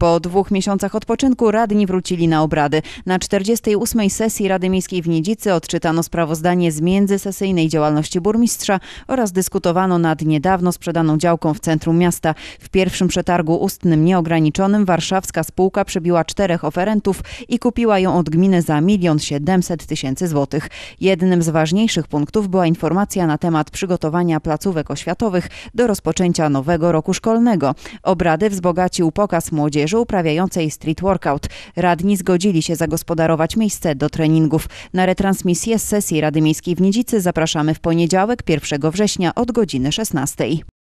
Po dwóch miesiącach odpoczynku radni wrócili na obrady. Na 48. sesji Rady Miejskiej w Niedzicy odczytano sprawozdanie z międzysesyjnej działalności burmistrza oraz dyskutowano nad niedawno sprzedaną działką w centrum miasta. W pierwszym przetargu ustnym nieograniczonym warszawska spółka przybiła czterech oferentów i kupiła ją od gminy za 1 700 tysięcy złotych. Jednym z ważniejszych punktów była informacja na temat przygotowania placówek oświatowych do rozpoczęcia nowego roku szkolnego. Obrady wzbogacił pokaz młodzieży młodzieży uprawiającej street workout. Radni zgodzili się zagospodarować miejsce do treningów. Na retransmisję z sesji Rady Miejskiej w Nidzicy zapraszamy w poniedziałek 1 września od godziny 16.